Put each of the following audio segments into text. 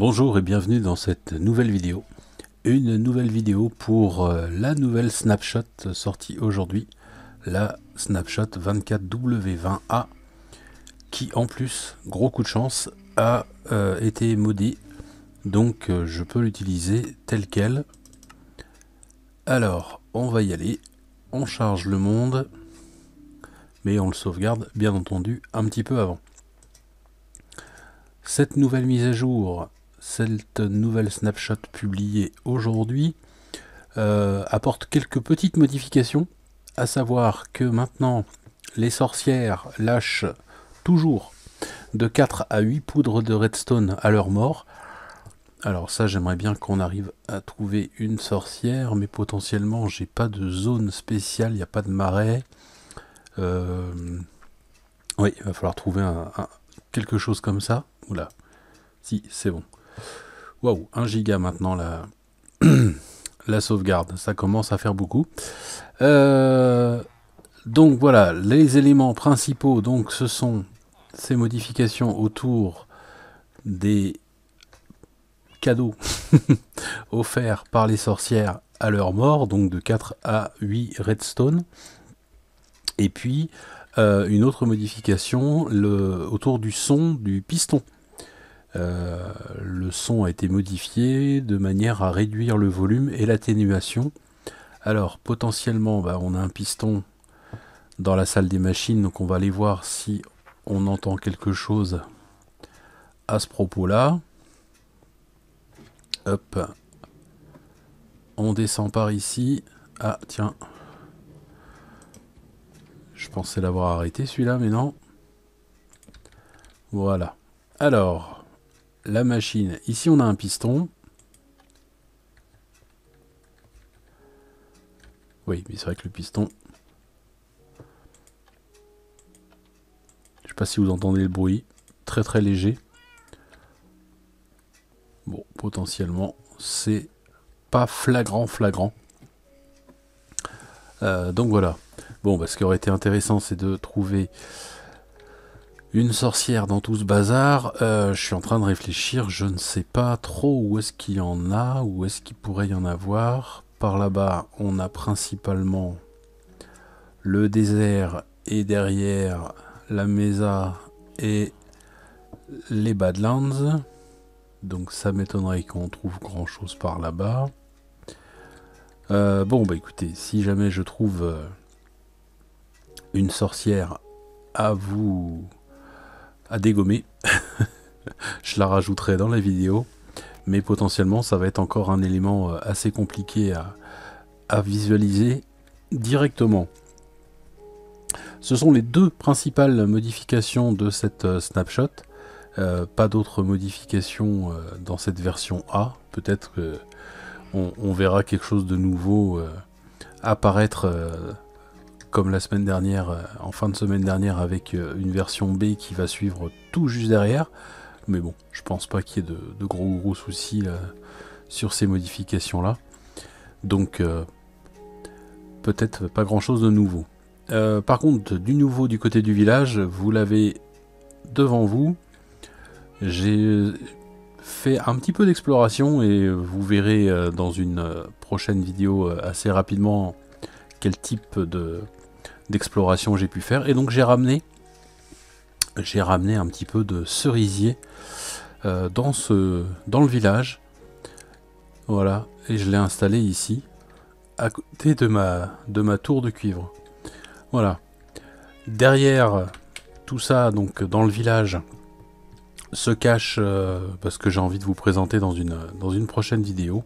Bonjour et bienvenue dans cette nouvelle vidéo. Une nouvelle vidéo pour euh, la nouvelle snapshot sortie aujourd'hui, la snapshot 24W20A, qui en plus, gros coup de chance, a euh, été modée Donc euh, je peux l'utiliser tel quel. Alors, on va y aller. On charge le monde, mais on le sauvegarde bien entendu un petit peu avant. Cette nouvelle mise à jour cette nouvelle snapshot publiée aujourd'hui euh, apporte quelques petites modifications, à savoir que maintenant les sorcières lâchent toujours de 4 à 8 poudres de redstone à leur mort. Alors ça j'aimerais bien qu'on arrive à trouver une sorcière, mais potentiellement j'ai pas de zone spéciale, il n'y a pas de marais. Euh, oui, il va falloir trouver quelque chose comme ça. Oula. Si, c'est bon. Waouh, 1 giga maintenant la, la sauvegarde. Ça commence à faire beaucoup. Euh, donc voilà, les éléments principaux, donc ce sont ces modifications autour des cadeaux offerts par les sorcières à leur mort, donc de 4 à 8 redstone. Et puis euh, une autre modification autour du son du piston. Euh, le son a été modifié de manière à réduire le volume et l'atténuation. Alors potentiellement, bah, on a un piston dans la salle des machines, donc on va aller voir si on entend quelque chose à ce propos-là. Hop. On descend par ici. Ah tiens. Je pensais l'avoir arrêté celui-là, mais non. Voilà. Alors, la machine. Ici, on a un piston. Oui, mais c'est vrai que le piston... Je sais pas si vous entendez le bruit. Très très léger. Bon, potentiellement, c'est pas flagrant flagrant. Euh, donc voilà. Bon, bah, ce qui aurait été intéressant, c'est de trouver une sorcière dans tout ce bazar, euh, je suis en train de réfléchir, je ne sais pas trop où est-ce qu'il y en a, où est-ce qu'il pourrait y en avoir. Par là-bas, on a principalement le désert et derrière la Mesa et les Badlands. Donc ça m'étonnerait qu'on trouve grand chose par là-bas. Euh, bon bah écoutez, si jamais je trouve euh, une sorcière à vous à dégommer. je la rajouterai dans la vidéo, mais potentiellement ça va être encore un élément euh, assez compliqué à, visualiser directement. Ce sont les deux principales modifications de cette euh, snapshot. Euh, pas d'autres modifications dans cette version A. Peut-être qu'on on verra quelque chose de nouveau apparaître comme la semaine dernière, euh, en fin de semaine dernière, avec euh, une version B qui va suivre tout juste derrière. Mais bon, je pense pas qu'il y ait de, gros gros soucis euh, sur ces modifications là. Donc peut-être pas grand chose de nouveau. par contre, du nouveau du côté du village, vous l'avez devant vous. J'ai fait un petit peu d'exploration et vous verrez dans une prochaine vidéo assez rapidement quel type de, d'exploration j'ai pu faire. Et donc j'ai ramené, j'ai ramené un petit peu de cerisier euh, dans, ce, dans le village. Voilà, et je l'ai installé ici, à côté de ma, de ma tour de cuivre. Voilà. Derrière tout ça, donc dans le village, se cache, euh, parce que j'ai envie de vous présenter dans une, dans une prochaine vidéo,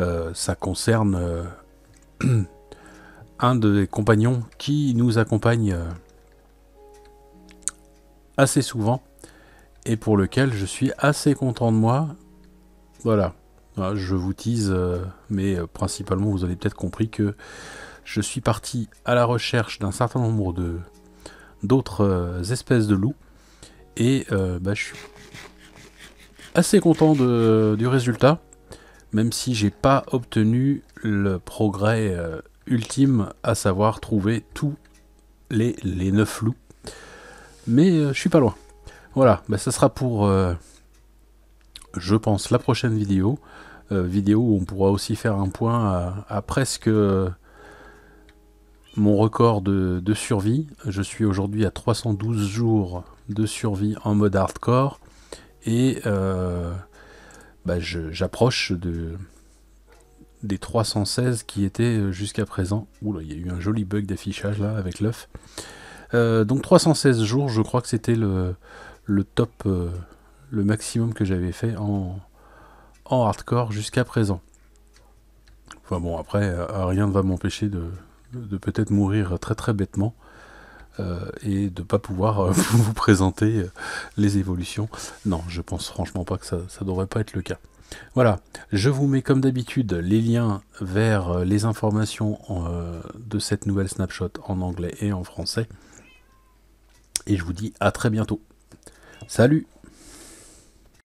euh, ça concerne un des compagnons qui nous accompagne euh, assez souvent et pour lequel je suis assez content de moi. Voilà, ah, je vous tease, euh, mais euh, principalement vous avez peut-être compris que je suis parti à la recherche d'un certain nombre de d'autres espèces de loups et bah, je suis assez content du résultat même si j'ai pas obtenu le progrès ultime, à savoir trouver tous les, les 9 loups. Mais euh, je suis pas loin. Voilà, ce bah, ça sera pour, euh, je pense, la prochaine vidéo. Euh, vidéo où on pourra aussi faire un point à, presque mon record de, survie. Je suis aujourd'hui à 312 jours de survie en mode hardcore. Et bah, j'approche de des 316 qui étaient euh, jusqu'à présent. Oula, il y a eu un joli bug d'affichage là avec l'œuf. Euh, donc 316 jours, je crois que c'était le, le, top, euh, le maximum que j'avais fait en, en hardcore jusqu'à présent. Enfin bon, après, rien ne va m'empêcher de, de peut-être mourir très très bêtement. Euh, et de ne pas pouvoir euh, vous présenter euh, les évolutions. Non, je pense franchement pas que ça ne devrait pas être le cas. Voilà, je vous mets comme d'habitude les liens vers les informations de cette nouvelle snapshot en anglais et en français. Et je vous dis à très bientôt. Salut